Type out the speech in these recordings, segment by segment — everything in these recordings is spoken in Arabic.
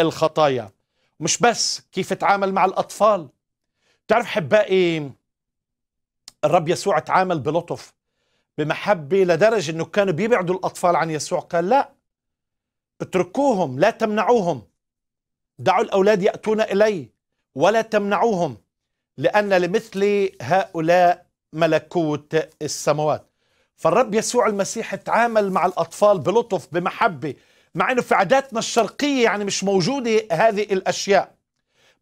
الخطايا مش بس كيف تعامل مع الأطفال تعرف حبائي إيه؟ الرب يسوع تعامل بلطف بمحبة لدرجة أنه كانوا بيبعدوا الأطفال عن يسوع قال لا اتركوهم لا تمنعوهم دعوا الأولاد يأتون إلي ولا تمنعوهم لأن لمثل هؤلاء ملكوت السماوات فالرب يسوع المسيح تعامل مع الأطفال بلطف بمحبة مع انه في عاداتنا الشرقيه يعني مش موجوده هذه الاشياء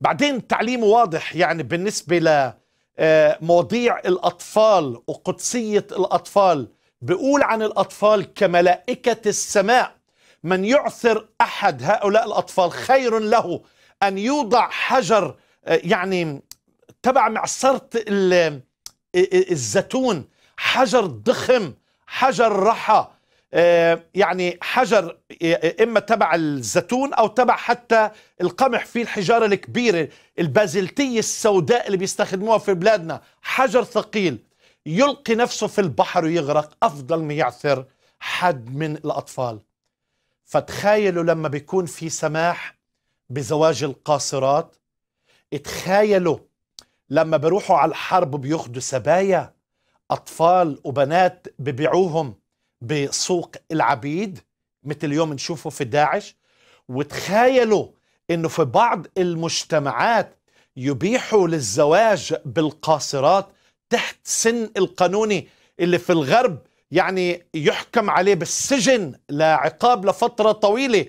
بعدين تعليمه واضح يعني بالنسبه ل آه، مواضيع الاطفال وقدسيه الاطفال بيقول عن الاطفال كملائكه السماء من يعثر احد هؤلاء الاطفال خير له ان يوضع حجر آه، يعني تبع معصره آه، الزيتون حجر ضخم حجر رحى آه، يعني حجر آه، اما تبع الزيتون او تبع حتى القمح في الحجاره الكبيره البازلتيه السوداء اللي بيستخدموها في بلادنا حجر ثقيل يلقي نفسه في البحر ويغرق افضل ما يعثر حد من الاطفال فتخيلوا لما بيكون في سماح بزواج القاصرات تخيلوا لما بيروحوا على الحرب بياخدوا سبايا اطفال وبنات ببيعوهم بسوق العبيد مثل اليوم نشوفه في داعش وتخيلوا انه في بعض المجتمعات يبيحوا للزواج بالقاصرات تحت سن القانوني اللي في الغرب يعني يحكم عليه بالسجن لعقاب لفترة طويلة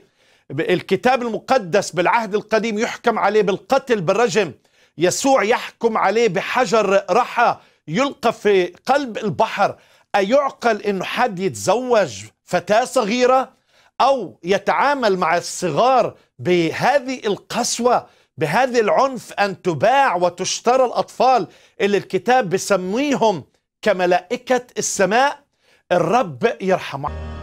الكتاب المقدس بالعهد القديم يحكم عليه بالقتل بالرجم يسوع يحكم عليه بحجر رحى يلقى في قلب البحر أيعقل أن حد يتزوج فتاة صغيرة أو يتعامل مع الصغار بهذه القسوة بهذا العنف أن تباع وتشترى الأطفال اللي الكتاب بسميهم كملائكة السماء الرب يرحمه